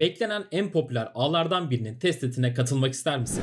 Beklenen en popüler ağlardan birinin testletine katılmak ister misin?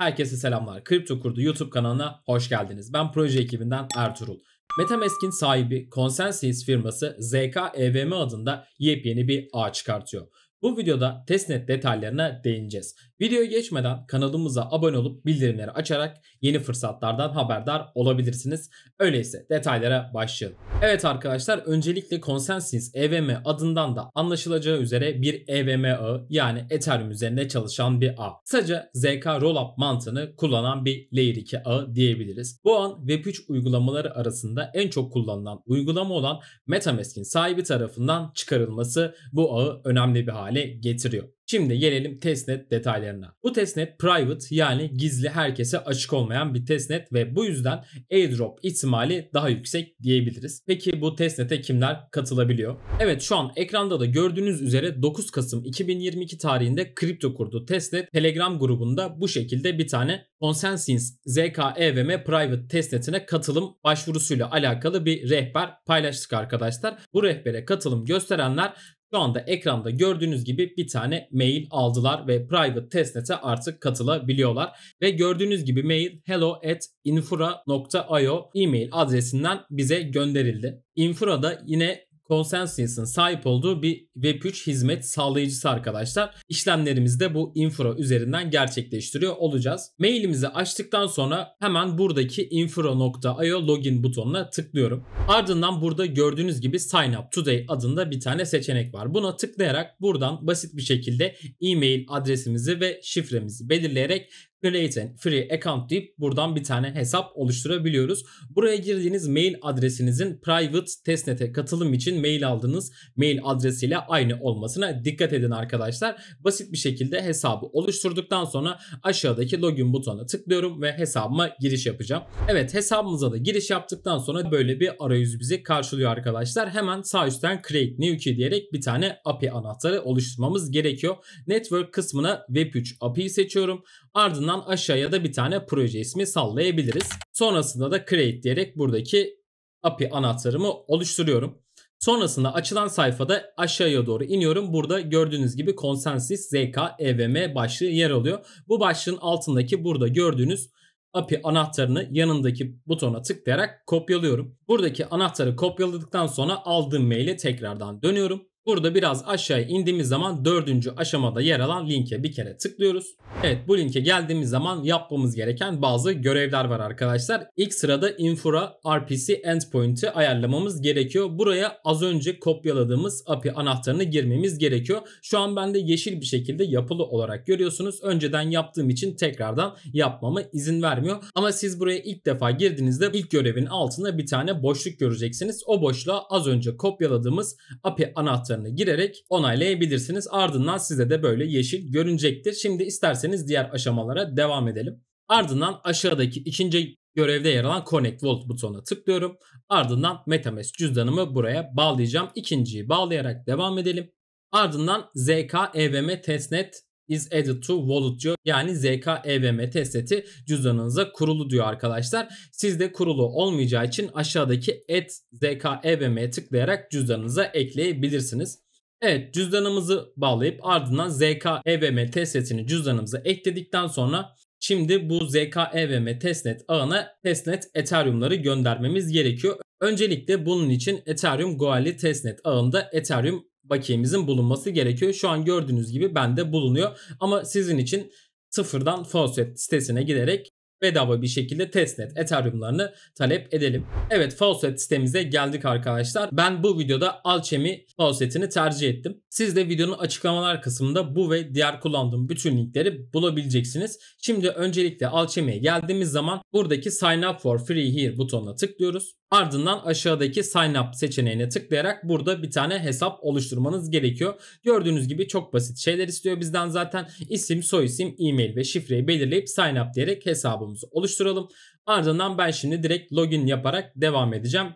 Herkese selamlar. Kripto Kurdu YouTube kanalına hoş geldiniz. Ben proje ekibinden Ertuğrul. Metamask'in sahibi Consensus firması ZK EVM adında yepyeni bir ağ çıkartıyor. Bu videoda testnet detaylarına değineceğiz. Videoya geçmeden kanalımıza abone olup bildirimleri açarak yeni fırsatlardan haberdar olabilirsiniz. Öyleyse detaylara başlayalım. Evet arkadaşlar öncelikle Consensus EVM adından da anlaşılacağı üzere bir EVM ağı yani Ethereum üzerinde çalışan bir ağ. Kısaca ZK Rollup mantığını kullanan bir Layer 2 ağı diyebiliriz. Bu an Web3 uygulamaları arasında en çok kullanılan uygulama olan MetaMask'in sahibi tarafından çıkarılması bu ağı önemli bir hale getiriyor. Şimdi gelelim testnet detaylarına. Bu testnet private yani gizli herkese açık olmayan bir testnet ve bu yüzden airdrop ihtimali daha yüksek diyebiliriz. Peki bu testnete kimler katılabiliyor? Evet şu an ekranda da gördüğünüz üzere 9 Kasım 2022 tarihinde kripto kurdu testnet Telegram grubunda bu şekilde bir tane Consensus ZKEVM Private testnetine katılım başvurusuyla alakalı bir rehber paylaştık arkadaşlar. Bu rehbere katılım gösterenler şu anda ekranda gördüğünüz gibi bir tane mail aldılar ve private testnet'e artık katılabiliyorlar. Ve gördüğünüz gibi mail hello at infura.io e-mail adresinden bize gönderildi. Infura'da yine Consensus'ın sahip olduğu bir Web3 hizmet sağlayıcısı arkadaşlar. İşlemlerimizi de bu infra üzerinden gerçekleştiriyor olacağız. Mailimizi açtıktan sonra hemen buradaki infra.io login butonuna tıklıyorum. Ardından burada gördüğünüz gibi sign up today adında bir tane seçenek var. Buna tıklayarak buradan basit bir şekilde e-mail adresimizi ve şifremizi belirleyerek create an free account deyip buradan bir tane hesap oluşturabiliyoruz. Buraya girdiğiniz mail adresinizin private testnet'e katılım için mail aldığınız mail adresiyle aynı olmasına dikkat edin arkadaşlar. Basit bir şekilde hesabı oluşturduktan sonra aşağıdaki login butonuna tıklıyorum ve hesabıma giriş yapacağım. Evet hesabımıza da giriş yaptıktan sonra böyle bir arayüz bizi karşılıyor arkadaşlar. Hemen sağ üstten create new key diyerek bir tane API anahtarı oluşturmamız gerekiyor. Network kısmına Web3 API'yi seçiyorum. Ardından aşağıya da bir tane proje ismi sallayabiliriz. Sonrasında da create diyerek buradaki API anahtarımı oluşturuyorum. Sonrasında açılan sayfada aşağıya doğru iniyorum. Burada gördüğünüz gibi konsensus ZK EVM başlığı yer alıyor. Bu başlığın altındaki burada gördüğünüz API anahtarını yanındaki butona tıklayarak kopyalıyorum. Buradaki anahtarı kopyaladıktan sonra aldığım maile tekrardan dönüyorum. Burada biraz aşağıya indiğimiz zaman dördüncü aşamada yer alan linke bir kere tıklıyoruz. Evet bu linke geldiğimiz zaman yapmamız gereken bazı görevler var arkadaşlar. İlk sırada infra RPC Endpoint'i ayarlamamız gerekiyor. Buraya az önce kopyaladığımız API anahtarını girmemiz gerekiyor. Şu an bende yeşil bir şekilde yapılı olarak görüyorsunuz. Önceden yaptığım için tekrardan yapmama izin vermiyor. Ama siz buraya ilk defa girdiğinizde ilk görevin altında bir tane boşluk göreceksiniz. O boşluğa az önce kopyaladığımız API anahtarını paslarını girerek onaylayabilirsiniz. Ardından size de böyle yeşil görünecektir. Şimdi isterseniz diğer aşamalara devam edelim. Ardından aşağıdaki ikinci görevde yer alan Connect Vault butonuna tıklıyorum. Ardından MetaMask cüzdanımı buraya bağlayacağım. İkinciyi bağlayarak devam edelim. Ardından ZK EVM testnet is added to wallet diyor. Yani ZK EVM testeti cüzdanınıza kurulu diyor arkadaşlar. Sizde kurulu olmayacağı için aşağıdaki add ZK EVM'ye tıklayarak cüzdanınıza ekleyebilirsiniz. Evet cüzdanımızı bağlayıp ardından ZK EVM testnetini cüzdanımıza ekledikten sonra Şimdi bu ZK EVM testnet ağına testnet Ethereum'ları göndermemiz gerekiyor. Öncelikle bunun için Ethereum Goali testnet ağında Ethereum bakiyemizin bulunması gerekiyor. Şu an gördüğünüz gibi bende bulunuyor. Ama sizin için sıfırdan Faucet sitesine giderek bedava bir şekilde testnet Ethereum'larını talep edelim. Evet Faucet sitemize geldik arkadaşlar. Ben bu videoda Alchemy Faucet'ini tercih ettim. Siz de videonun açıklamalar kısmında bu ve diğer kullandığım bütün linkleri bulabileceksiniz. Şimdi öncelikle Alchemy'e geldiğimiz zaman buradaki sign up for free here butonuna tıklıyoruz. Ardından aşağıdaki sign up seçeneğine tıklayarak burada bir tane hesap oluşturmanız gerekiyor. Gördüğünüz gibi çok basit şeyler istiyor bizden zaten. isim, soyisim, e-mail ve şifreyi belirleyip sign up diyerek hesabımızı oluşturalım. Ardından ben şimdi direkt login yaparak devam edeceğim.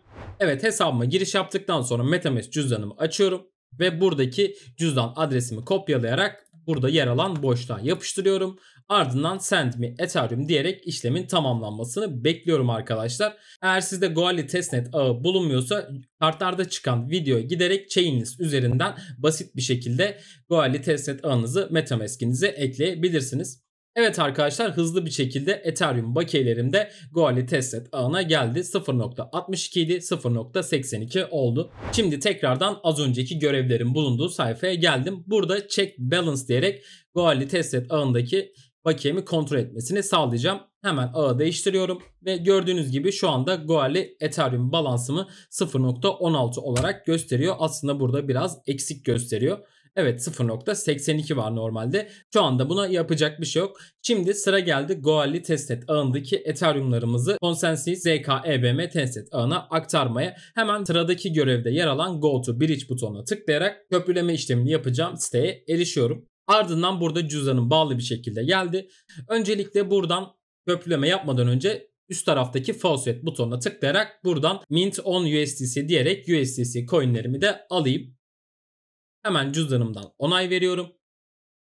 Evet hesabıma giriş yaptıktan sonra MetaMask cüzdanımı açıyorum ve buradaki cüzdan adresimi kopyalayarak burada yer alan boşluğa yapıştırıyorum. Ardından send mi ethereum diyerek işlemin tamamlanmasını bekliyorum arkadaşlar. Eğer sizde Goali testnet ağı bulunmuyorsa kartlarda çıkan videoya giderek chainlist üzerinden basit bir şekilde Goali testnet ağınızı metamask'inize ekleyebilirsiniz. Evet arkadaşlar hızlı bir şekilde Ethereum bakiyelerimde Goali testnet ağına geldi. 0.62 idi 0.82 oldu. Şimdi tekrardan az önceki görevlerin bulunduğu sayfaya geldim. Burada check balance diyerek Goali testnet ağındaki bakiyemi kontrol etmesini sağlayacağım. Hemen ağı değiştiriyorum ve gördüğünüz gibi şu anda Goali Ethereum balansımı 0.16 olarak gösteriyor. Aslında burada biraz eksik gösteriyor. Evet 0.82 var normalde. Şu anda buna yapacak bir şey yok. Şimdi sıra geldi Goali testnet ağındaki Ethereum'larımızı Consensus ZK EBM testnet ağına aktarmaya. Hemen sıradaki görevde yer alan Go to Bridge butonuna tıklayarak köprüleme işlemini yapacağım siteye erişiyorum. Ardından burada cüzdanım bağlı bir şekilde geldi. Öncelikle buradan köprüleme yapmadan önce üst taraftaki faucet butonuna tıklayarak buradan mint 10 USDC diyerek USDC coinlerimi de alayım. Hemen cüzdanımdan onay veriyorum.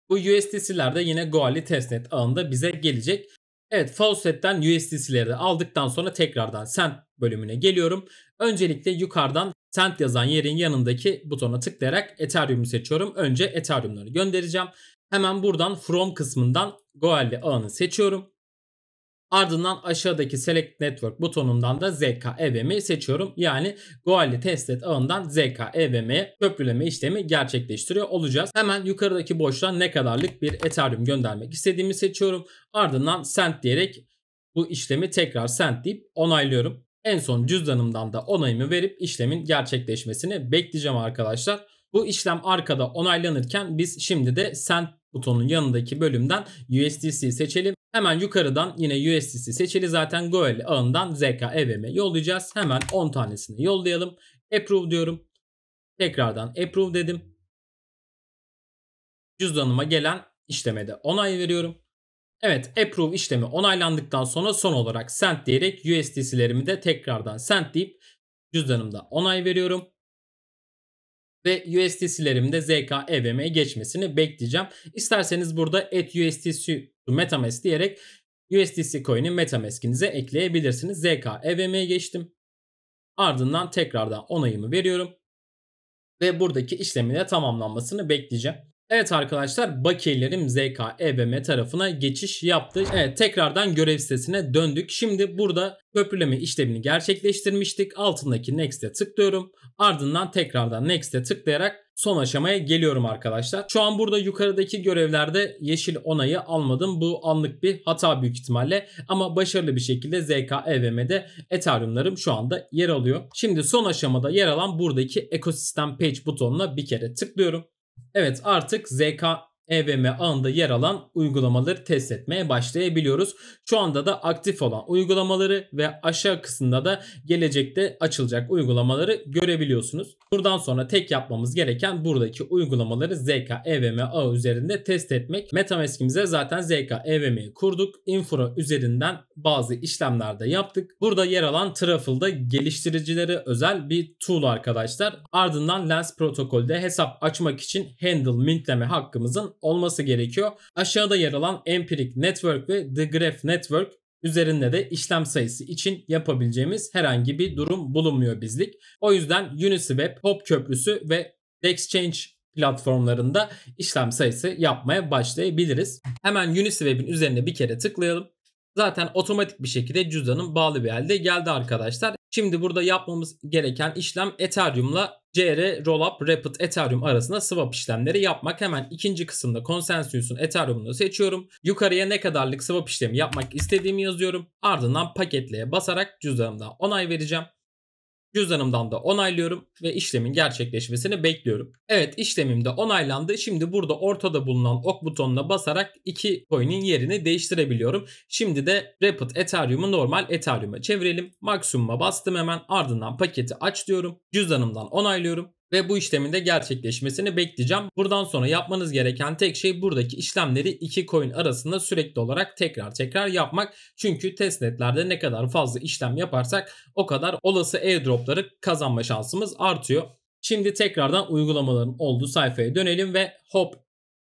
Bu USDC'ler de yine Goali testnet ağında bize gelecek. Evet Faucet'ten USDC'leri de aldıktan sonra tekrardan Send bölümüne geliyorum. Öncelikle yukarıdan Send yazan yerin yanındaki butona tıklayarak Ethereum'u seçiyorum. Önce Ethereum'ları göndereceğim. Hemen buradan From kısmından Goel'li ağını seçiyorum. Ardından aşağıdaki Select Network butonundan da ZK EVM'yi seçiyorum. Yani Goali Testnet ağından ZK EVM'ye köprüleme işlemi gerçekleştiriyor olacağız. Hemen yukarıdaki boşluğa ne kadarlık bir Ethereum göndermek istediğimi seçiyorum. Ardından send diyerek bu işlemi tekrar send deyip onaylıyorum. En son cüzdanımdan da onayımı verip işlemin gerçekleşmesini bekleyeceğim arkadaşlar. Bu işlem arkada onaylanırken biz şimdi de send butonun yanındaki bölümden USDC seçelim Hemen yukarıdan yine USDC seçili zaten Goel ağından ZK EVM yollayacağız. Hemen 10 tanesini yollayalım. Approve diyorum. Tekrardan approve dedim. Cüzdanıma gelen işleme de onay veriyorum. Evet approve işlemi onaylandıktan sonra son olarak send diyerek USDC'lerimi de tekrardan send deyip cüzdanımda onay veriyorum ve USDC'lerimin de ZK EVM'ye geçmesini bekleyeceğim. İsterseniz burada et USDC MetaMask diyerek USDC coin'i MetaMask'inize ekleyebilirsiniz. ZK EVM'ye geçtim. Ardından tekrardan onayımı veriyorum. Ve buradaki işlemin de tamamlanmasını bekleyeceğim. Evet arkadaşlar bakiyelerim ZK EBM tarafına geçiş yaptı. Evet tekrardan görev sitesine döndük. Şimdi burada köprüleme işlemini gerçekleştirmiştik. Altındaki Next'e tıklıyorum. Ardından tekrardan Next'e tıklayarak son aşamaya geliyorum arkadaşlar. Şu an burada yukarıdaki görevlerde yeşil onayı almadım. Bu anlık bir hata büyük ihtimalle ama başarılı bir şekilde ZK EVM'de Ethereum'larım şu anda yer alıyor. Şimdi son aşamada yer alan buradaki ekosistem page butonuna bir kere tıklıyorum. Evet artık ZK EVM ağında yer alan uygulamaları test etmeye başlayabiliyoruz. Şu anda da aktif olan uygulamaları ve aşağı kısımda da gelecekte açılacak uygulamaları görebiliyorsunuz. Buradan sonra tek yapmamız gereken buradaki uygulamaları ZK EVM ağı üzerinde test etmek. Metamask'imize zaten ZK EVM'yi kurduk. Infra üzerinden bazı işlemlerde yaptık. Burada yer alan Truffle'da geliştiricilere özel bir tool arkadaşlar. Ardından Lens protokolde hesap açmak için handle mintleme hakkımızın olması gerekiyor. Aşağıda yer alan Empiric Network ve The Graph Network üzerinde de işlem sayısı için yapabileceğimiz herhangi bir durum bulunmuyor bizlik. O yüzden Uniswap, Hop Köprüsü ve Dexchange platformlarında işlem sayısı yapmaya başlayabiliriz. Hemen Uniswap'in üzerine bir kere tıklayalım. Zaten otomatik bir şekilde cüzdanın bağlı bir halde geldi arkadaşlar. Şimdi burada yapmamız gereken işlem Ethereum'la CR, Rollup, Rapid, Ethereum arasında swap işlemleri yapmak. Hemen ikinci kısımda Consensus'un Ethereum'unu seçiyorum. Yukarıya ne kadarlık swap işlemi yapmak istediğimi yazıyorum. Ardından paketleye basarak cüzdanımda onay vereceğim. Cüzdanımdan da onaylıyorum ve işlemin gerçekleşmesini bekliyorum. Evet işlemim de onaylandı. Şimdi burada ortada bulunan ok butonuna basarak iki coin'in yerini değiştirebiliyorum. Şimdi de Rapid Ethereum'u normal Ethereum'a çevirelim. Maksimuma bastım hemen ardından paketi aç diyorum. Cüzdanımdan onaylıyorum ve bu işlemin de gerçekleşmesini bekleyeceğim. Buradan sonra yapmanız gereken tek şey buradaki işlemleri iki coin arasında sürekli olarak tekrar tekrar yapmak. Çünkü testnetlerde ne kadar fazla işlem yaparsak o kadar olası airdropları kazanma şansımız artıyor. Şimdi tekrardan uygulamaların olduğu sayfaya dönelim ve hop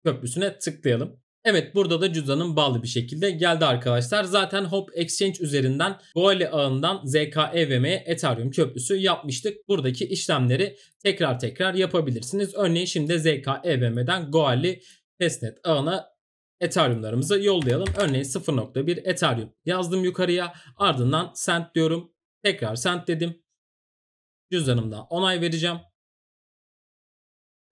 köprüsüne tıklayalım. Evet burada da cüzdanım bağlı bir şekilde geldi arkadaşlar. Zaten Hop Exchange üzerinden Goali ağından ZKEVM'ye Ethereum köprüsü yapmıştık. Buradaki işlemleri tekrar tekrar yapabilirsiniz. Örneğin şimdi ZKEVM'den Goali testnet ağına Ethereum'larımızı yollayalım. Örneğin 0.1 Ethereum yazdım yukarıya. Ardından send diyorum. Tekrar send dedim. Cüzdanımdan onay vereceğim.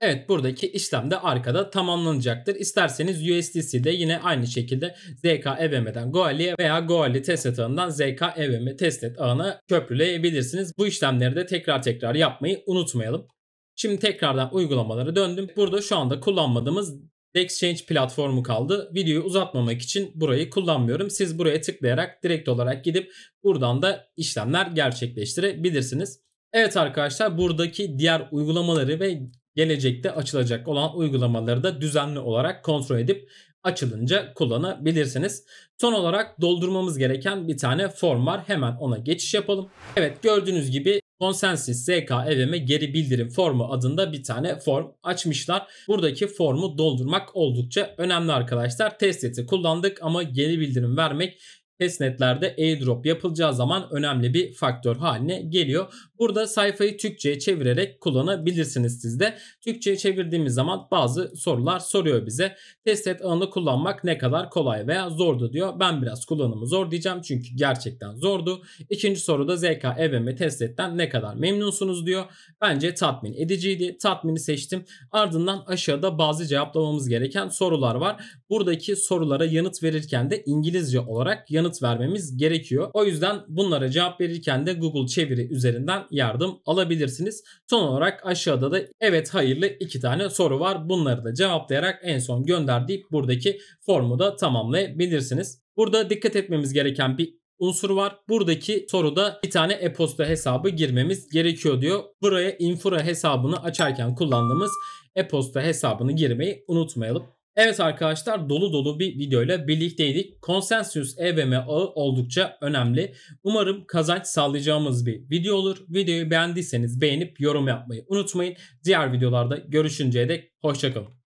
Evet buradaki işlem de arkada tamamlanacaktır. İsterseniz USDC'de yine aynı şekilde ZK EVM'den Goali'ye veya Goali testnet ağından ZK EVM testnet ağına köprüleyebilirsiniz. Bu işlemleri de tekrar tekrar yapmayı unutmayalım. Şimdi tekrardan uygulamalara döndüm. Burada şu anda kullanmadığımız Exchange platformu kaldı. Videoyu uzatmamak için burayı kullanmıyorum. Siz buraya tıklayarak direkt olarak gidip buradan da işlemler gerçekleştirebilirsiniz. Evet arkadaşlar buradaki diğer uygulamaları ve gelecekte açılacak olan uygulamaları da düzenli olarak kontrol edip açılınca kullanabilirsiniz. Son olarak doldurmamız gereken bir tane form var. Hemen ona geçiş yapalım. Evet gördüğünüz gibi Consensus ZK evime geri bildirim formu adında bir tane form açmışlar. Buradaki formu doldurmak oldukça önemli arkadaşlar. Test seti kullandık ama geri bildirim vermek testnetlerde airdrop yapılacağı zaman önemli bir faktör haline geliyor. Burada sayfayı Türkçe'ye çevirerek kullanabilirsiniz siz de. Türkçe'ye çevirdiğimiz zaman bazı sorular soruyor bize. Testnet ağını kullanmak ne kadar kolay veya zordu diyor. Ben biraz kullanımı zor diyeceğim çünkü gerçekten zordu. İkinci soruda ZK EVM testnetten ne kadar memnunsunuz diyor. Bence tatmin ediciydi. Tatmini seçtim. Ardından aşağıda bazı cevaplamamız gereken sorular var. Buradaki sorulara yanıt verirken de İngilizce olarak yanıt yanıt vermemiz gerekiyor. O yüzden bunlara cevap verirken de Google çeviri üzerinden yardım alabilirsiniz. Son olarak aşağıda da evet hayırlı iki tane soru var. Bunları da cevaplayarak en son gönder deyip buradaki formu da tamamlayabilirsiniz. Burada dikkat etmemiz gereken bir unsur var. Buradaki soruda bir tane e-posta hesabı girmemiz gerekiyor diyor. Buraya infura hesabını açarken kullandığımız e-posta hesabını girmeyi unutmayalım. Evet arkadaşlar dolu dolu bir videoyla birlikteydik. Consensus EVM ağı oldukça önemli. Umarım kazanç sağlayacağımız bir video olur. Videoyu beğendiyseniz beğenip yorum yapmayı unutmayın. Diğer videolarda görüşünceye dek hoşçakalın.